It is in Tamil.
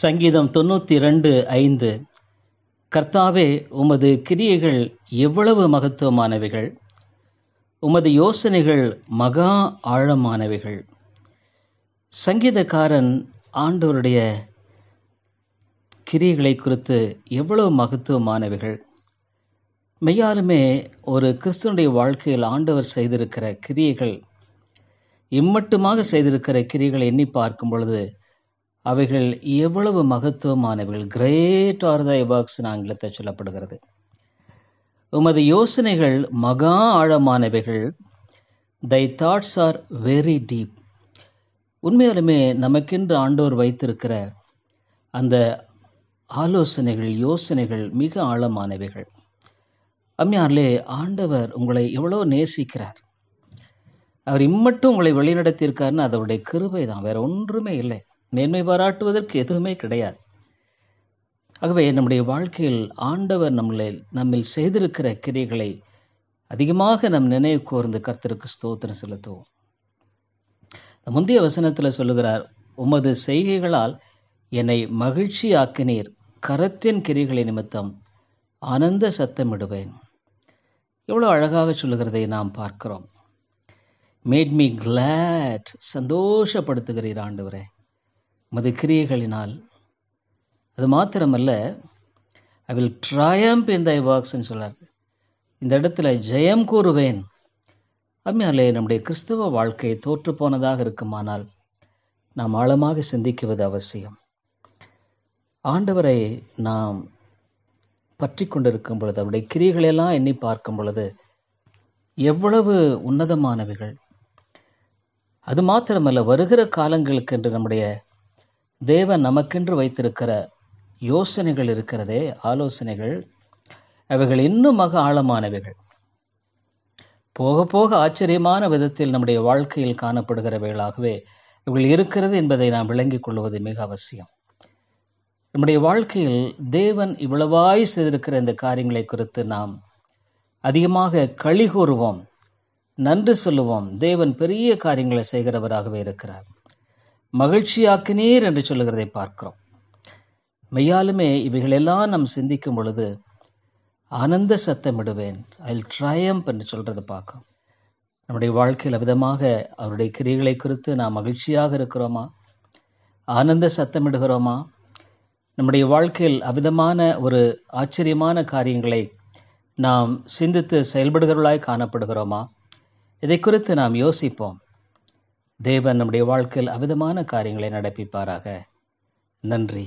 சங்கீதம் தொண்ணூற்றி ரெண்டு ஐந்து கர்த்தாவே உமது கிரியைகள் எவ்வளவு மகத்துவமானவைகள் உமது யோசனைகள் மகா ஆழமானவைகள் சங்கீதக்காரன் ஆண்டவருடைய கிரியைகளை குறித்து எவ்வளவு மகத்துவமானவைகள் மெய்யாலுமே ஒரு கிறிஸ்தனுடைய வாழ்க்கையில் ஆண்டவர் செய்திருக்கிற கிரியைகள் இம்மட்டுமாக செய்திருக்கிற கிரியைகளை எண்ணி பார்க்கும் பொழுது அவைகள் எவ்வளவு மகத்துவமானவைகள் கிரேட் ஆர் த எபாக்ஸ்னு ஆங்கிலத்தை சொல்லப்படுகிறது உமது யோசனைகள் மகா ஆழமானவைகள் thy thoughts are very deep உண்மையாலுமே நமக்கென்று ஆண்டோர் வைத்திருக்கிற அந்த ஆலோசனைகள் யோசனைகள் மிக ஆழமானவைகள் அம்மையார்லே ஆண்டவர் உங்களை எவ்வளோ நேசிக்கிறார் அவர் இம்மட்டும் உங்களை வழிநடத்தியிருக்காருன்னு அதோடைய கிருபை தான் வேற ஒன்றுமே இல்லை நேர்மை பாராட்டுவதற்கு எதுவுமே கிடையாது ஆகவே நம்முடைய வாழ்க்கையில் ஆண்டவர் நம்மளை நம்மில் செய்திருக்கிற கிரியைகளை அதிகமாக நம் நினைவு கூர்ந்து கர்த்தருக்கு ஸ்தோத்திரம் செலுத்துவோம் முந்தைய வசனத்தில் சொல்லுகிறார் உமது செய்கைகளால் என்னை மகிழ்ச்சி ஆக்கினீர் கரத்தின் கிரிகளை நிமித்தம் ஆனந்த சத்தமிடுவேன் எவ்வளோ அழகாக சொல்லுகிறதை நாம் பார்க்கிறோம் மேட் மீ கிளாட் சந்தோஷப்படுத்துகிறீர் ஆண்டவரே மது கிரியைகளினால் அது மாத்திரமல்ல ஐ வில் ட்ராயம்ப் இன் தை வாக்ஸ்ன்னு சொல்கிறார் இந்த இடத்துல ஜெயம் கூறுவேன் அம்மையாலே நம்முடைய கிறிஸ்தவ வாழ்க்கை தோற்று போனதாக இருக்குமானால் நாம் ஆழமாக சிந்திக்குவது அவசியம் ஆண்டவரை நாம் பற்றி கொண்டிருக்கும் பொழுது அவருடைய கிரியைகளெல்லாம் எண்ணி பார்க்கும் பொழுது எவ்வளவு உன்னதமானவைகள் அது மாத்திரமல்ல வருகிற காலங்களுக்கு என்று நம்முடைய தேவன் நமக்கென்று வைத்திருக்கிற யோசனைகள் இருக்கிறதே ஆலோசனைகள் அவைகள் இன்னும் மக ஆழமானவைகள் போக போக ஆச்சரியமான விதத்தில் நம்முடைய வாழ்க்கையில் காணப்படுகிறவைகளாகவே இவர்கள் இருக்கிறது என்பதை நாம் விளங்கிக் கொள்வது மிக அவசியம் நம்முடைய வாழ்க்கையில் தேவன் இவ்வளவாய் செய்திருக்கிற இந்த காரியங்களை குறித்து நாம் அதிகமாக கழி கூறுவோம் நன்றி சொல்லுவோம் தேவன் பெரிய காரியங்களை செய்கிறவராகவே இருக்கிறார் மகிழ்ச்சியாக்கினீர் என்று சொல்லுகிறதை பார்க்கிறோம் மெய்யாலுமே இவைகளெல்லாம் நாம் சிந்திக்கும் பொழுது ஆனந்த சத்தமிடுவேன் ஐல் ட்ரயம் என்று சொல்கிறத பார்க்கிறோம் நம்முடைய வாழ்க்கையில் விதமாக அவருடைய கிரியைகளை குறித்து நாம் மகிழ்ச்சியாக இருக்கிறோமா ஆனந்த சத்தமிடுகிறோமா நம்முடைய வாழ்க்கையில் அவ்விதமான ஒரு ஆச்சரியமான காரியங்களை நாம் சிந்தித்து செயல்படுகிறவர்களாய் காணப்படுகிறோமா இதை குறித்து நாம் யோசிப்போம் தேவன் நம்முடைய வாழ்க்கையில் அவிதமான காரியங்களை நடப்பிப்பாராக நன்றி